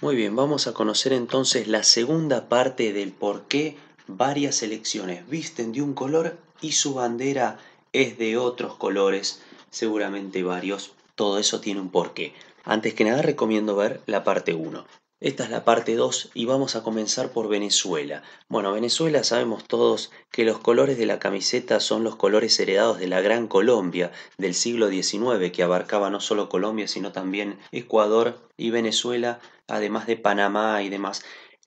Muy bien, vamos a conocer entonces la segunda parte del por qué varias selecciones visten de un color y su bandera es de otros colores, seguramente varios. Todo eso tiene un porqué. Antes que nada recomiendo ver la parte 1. Esta es la parte 2 y vamos a comenzar por Venezuela. Bueno, Venezuela sabemos todos que los colores de la camiseta son los colores heredados de la Gran Colombia del siglo XIX, que abarcaba no solo Colombia, sino también Ecuador y Venezuela, además de Panamá y demás,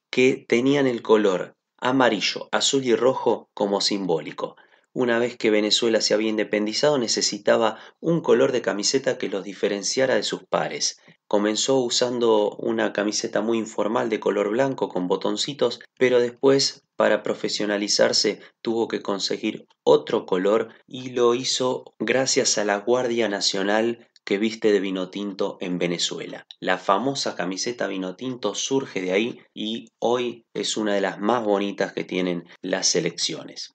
que tenían el color amarillo, azul y rojo como simbólico. Una vez que Venezuela se había independizado necesitaba un color de camiseta que los diferenciara de sus pares. Comenzó usando una camiseta muy informal de color blanco con botoncitos, pero después para profesionalizarse tuvo que conseguir otro color y lo hizo gracias a la Guardia Nacional que viste de vino tinto en Venezuela. La famosa camiseta vino tinto surge de ahí y hoy es una de las más bonitas que tienen las selecciones.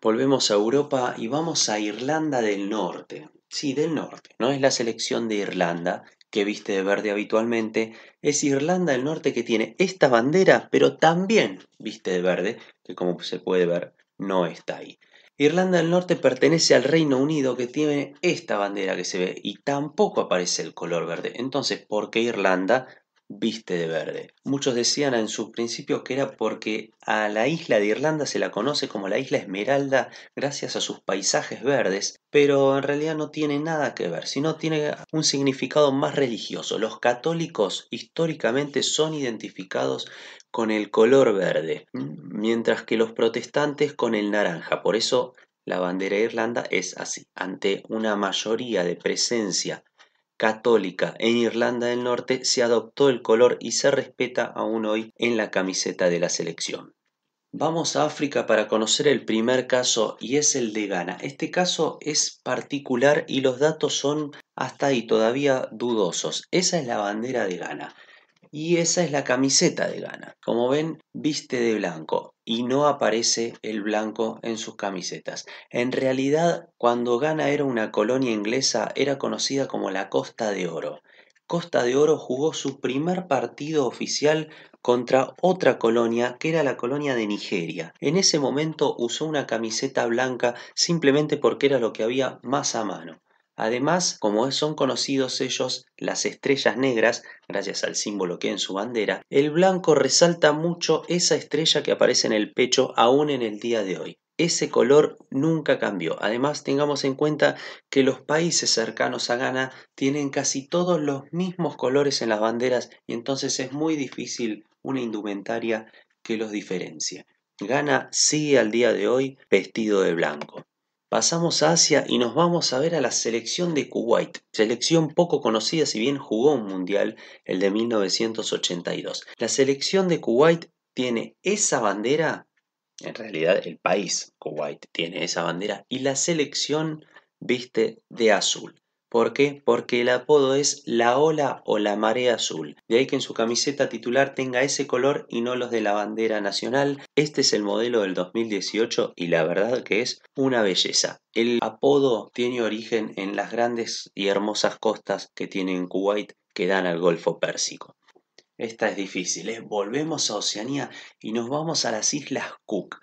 Volvemos a Europa y vamos a Irlanda del Norte. Sí, del Norte. No es la selección de Irlanda que viste de verde habitualmente. Es Irlanda del Norte que tiene esta bandera, pero también viste de verde, que como se puede ver no está ahí. Irlanda del Norte pertenece al Reino Unido que tiene esta bandera que se ve y tampoco aparece el color verde. Entonces, ¿por qué Irlanda viste de verde. Muchos decían en sus principios que era porque a la isla de Irlanda se la conoce como la isla Esmeralda gracias a sus paisajes verdes, pero en realidad no tiene nada que ver, sino tiene un significado más religioso. Los católicos históricamente son identificados con el color verde, mientras que los protestantes con el naranja. Por eso la bandera de Irlanda es así. Ante una mayoría de presencia católica en Irlanda del Norte se adoptó el color y se respeta aún hoy en la camiseta de la selección. Vamos a África para conocer el primer caso y es el de Ghana. Este caso es particular y los datos son hasta ahí todavía dudosos. Esa es la bandera de Ghana y esa es la camiseta de Ghana. Como ven, viste de blanco y no aparece el blanco en sus camisetas. En realidad, cuando Ghana era una colonia inglesa, era conocida como la Costa de Oro. Costa de Oro jugó su primer partido oficial contra otra colonia que era la colonia de Nigeria. En ese momento usó una camiseta blanca simplemente porque era lo que había más a mano. Además, como son conocidos ellos las estrellas negras, gracias al símbolo que hay en su bandera, el blanco resalta mucho esa estrella que aparece en el pecho aún en el día de hoy ese color nunca cambió. Además, tengamos en cuenta que los países cercanos a Ghana tienen casi todos los mismos colores en las banderas y entonces es muy difícil una indumentaria que los diferencie. Ghana sigue al día de hoy vestido de blanco. Pasamos a Asia y nos vamos a ver a la selección de Kuwait, selección poco conocida si bien jugó un mundial, el de 1982. La selección de Kuwait tiene esa bandera, en realidad el país Kuwait tiene esa bandera, y la selección viste de azul. ¿Por qué? Porque el apodo es la ola o la marea azul. De ahí que en su camiseta titular tenga ese color y no los de la bandera nacional. Este es el modelo del 2018 y la verdad que es una belleza. El apodo tiene origen en las grandes y hermosas costas que tiene Kuwait que dan al Golfo Pérsico. Esta es difícil, ¿eh? volvemos a Oceanía y nos vamos a las Islas Cook.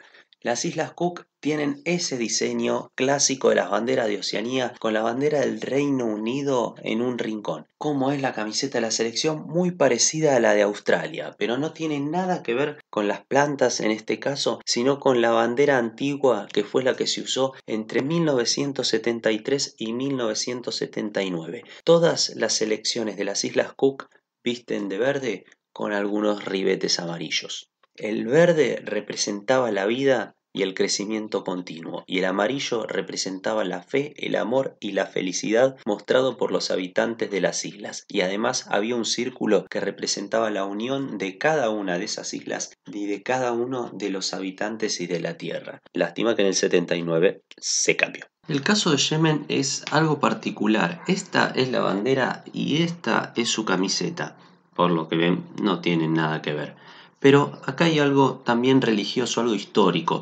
Las Islas Cook tienen ese diseño clásico de las banderas de Oceanía con la bandera del Reino Unido en un rincón. Como es la camiseta de la selección muy parecida a la de Australia, pero no tiene nada que ver con las plantas en este caso, sino con la bandera antigua que fue la que se usó entre 1973 y 1979. Todas las selecciones de las Islas Cook visten de verde con algunos ribetes amarillos. El verde representaba la vida y el crecimiento continuo, y el amarillo representaba la fe, el amor y la felicidad mostrado por los habitantes de las islas, y además había un círculo que representaba la unión de cada una de esas islas y de cada uno de los habitantes y de la tierra. Lástima que en el 79 se cambió. El caso de Yemen es algo particular. Esta es la bandera y esta es su camiseta. Por lo que ven, no tienen nada que ver. Pero acá hay algo también religioso, algo histórico.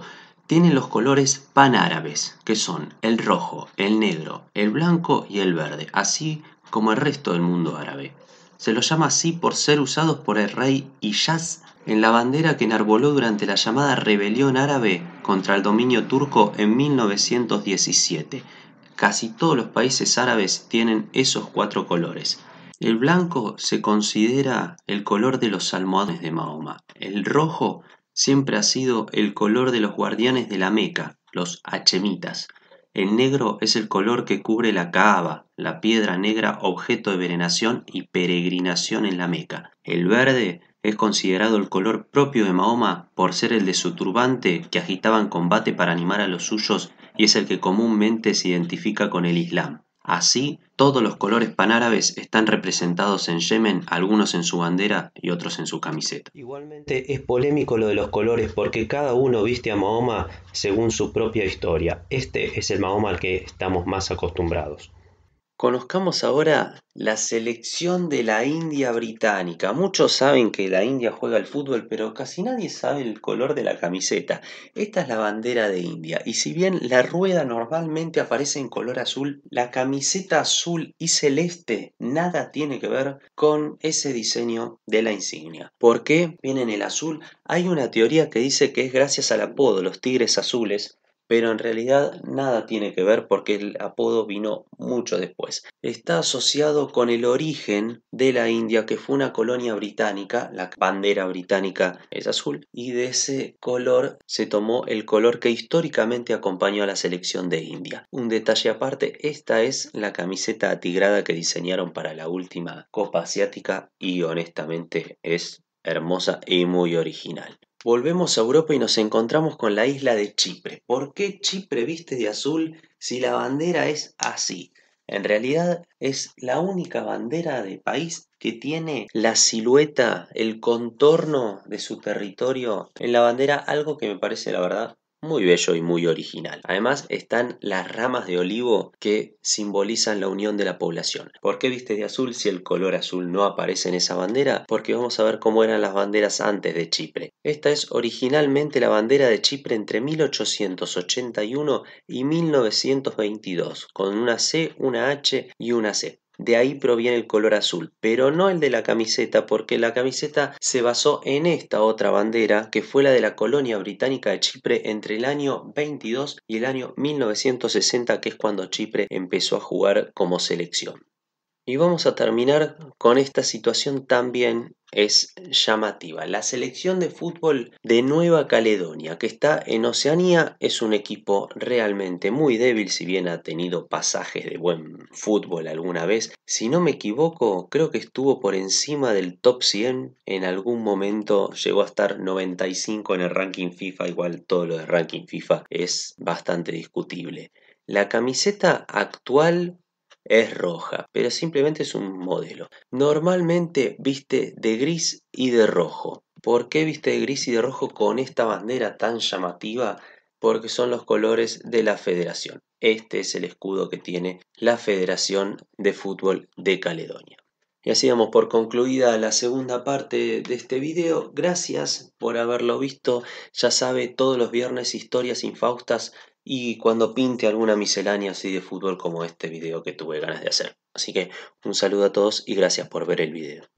Tiene los colores panárabes, que son el rojo, el negro, el blanco y el verde, así como el resto del mundo árabe. Se los llama así por ser usados por el rey Iyaz en la bandera que enarboló durante la llamada rebelión árabe contra el dominio turco en 1917. Casi todos los países árabes tienen esos cuatro colores. El blanco se considera el color de los almohadones de Mahoma, el rojo siempre ha sido el color de los guardianes de la Meca, los hachemitas. El negro es el color que cubre la Kaaba, la piedra negra objeto de veneración y peregrinación en la Meca. El verde es considerado el color propio de Mahoma por ser el de su turbante que agitaba en combate para animar a los suyos y es el que comúnmente se identifica con el Islam. Así, todos los colores panárabes están representados en Yemen, algunos en su bandera y otros en su camiseta. Igualmente es polémico lo de los colores porque cada uno viste a Mahoma según su propia historia. Este es el Mahoma al que estamos más acostumbrados. Conozcamos ahora la selección de la India británica. Muchos saben que la India juega al fútbol, pero casi nadie sabe el color de la camiseta. Esta es la bandera de India. Y si bien la rueda normalmente aparece en color azul, la camiseta azul y celeste nada tiene que ver con ese diseño de la insignia. ¿Por qué viene en el azul? Hay una teoría que dice que es gracias al apodo, los tigres azules, pero en realidad nada tiene que ver porque el apodo vino mucho después. Está asociado con el origen de la India, que fue una colonia británica, la bandera británica es azul, y de ese color se tomó el color que históricamente acompañó a la selección de India. Un detalle aparte, esta es la camiseta atigrada que diseñaron para la última Copa Asiática y honestamente es hermosa y muy original. Volvemos a Europa y nos encontramos con la isla de Chipre. ¿Por qué Chipre viste de azul si la bandera es así? En realidad es la única bandera de país que tiene la silueta, el contorno de su territorio en la bandera, algo que me parece la verdad muy bello y muy original. Además están las ramas de olivo que simbolizan la unión de la población. ¿Por qué viste de azul si el color azul no aparece en esa bandera? Porque vamos a ver cómo eran las banderas antes de Chipre. Esta es originalmente la bandera de Chipre entre 1881 y 1922, con una C, una H y una C. De ahí proviene el color azul, pero no el de la camiseta porque la camiseta se basó en esta otra bandera que fue la de la colonia británica de Chipre entre el año 22 y el año 1960 que es cuando Chipre empezó a jugar como selección. Y vamos a terminar con esta situación también es llamativa. La selección de fútbol de Nueva Caledonia, que está en Oceanía, es un equipo realmente muy débil, si bien ha tenido pasajes de buen fútbol alguna vez. Si no me equivoco, creo que estuvo por encima del top 100 en algún momento, llegó a estar 95 en el ranking FIFA, igual todo lo de ranking FIFA es bastante discutible. La camiseta actual es roja, pero simplemente es un modelo. Normalmente viste de gris y de rojo. ¿Por qué viste de gris y de rojo con esta bandera tan llamativa? Porque son los colores de la federación. Este es el escudo que tiene la Federación de Fútbol de Caledonia. Y así damos por concluida la segunda parte de este video. Gracias por haberlo visto. Ya sabe, todos los viernes historias infaustas y cuando pinte alguna miscelánea así de fútbol como este video que tuve ganas de hacer. Así que un saludo a todos y gracias por ver el video.